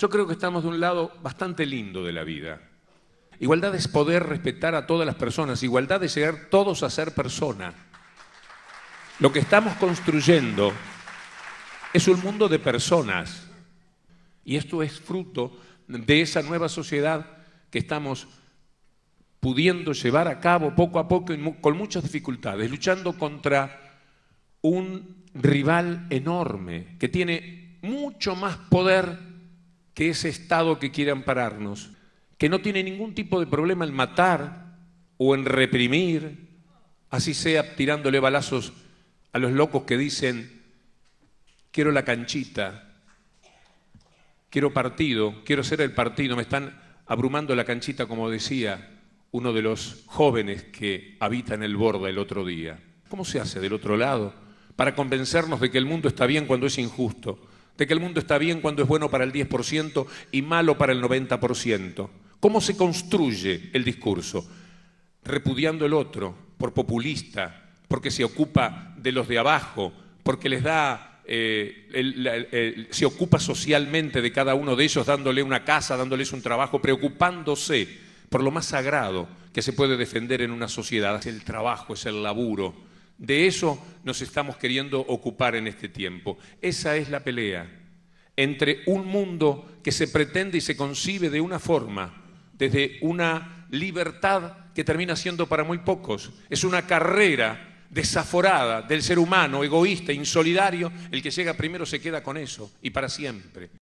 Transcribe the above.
Yo creo que estamos de un lado bastante lindo de la vida. Igualdad es poder respetar a todas las personas, igualdad es llegar todos a ser persona. Lo que estamos construyendo es un mundo de personas y esto es fruto de esa nueva sociedad que estamos pudiendo llevar a cabo poco a poco y con muchas dificultades, luchando contra un rival enorme que tiene mucho más poder de ese Estado que quiere ampararnos, que no tiene ningún tipo de problema en matar o en reprimir, así sea tirándole balazos a los locos que dicen, quiero la canchita, quiero partido, quiero ser el partido, me están abrumando la canchita, como decía uno de los jóvenes que habita en el borde el otro día. ¿Cómo se hace del otro lado para convencernos de que el mundo está bien cuando es injusto? de que el mundo está bien cuando es bueno para el 10% y malo para el 90%. ¿Cómo se construye el discurso? Repudiando el otro, por populista, porque se ocupa de los de abajo, porque les da, eh, se ocupa socialmente de cada uno de ellos, dándole una casa, dándoles un trabajo, preocupándose por lo más sagrado que se puede defender en una sociedad. Es el trabajo, es el laburo. De eso nos estamos queriendo ocupar en este tiempo. Esa es la pelea entre un mundo que se pretende y se concibe de una forma, desde una libertad que termina siendo para muy pocos. Es una carrera desaforada del ser humano, egoísta, insolidario. El que llega primero se queda con eso y para siempre.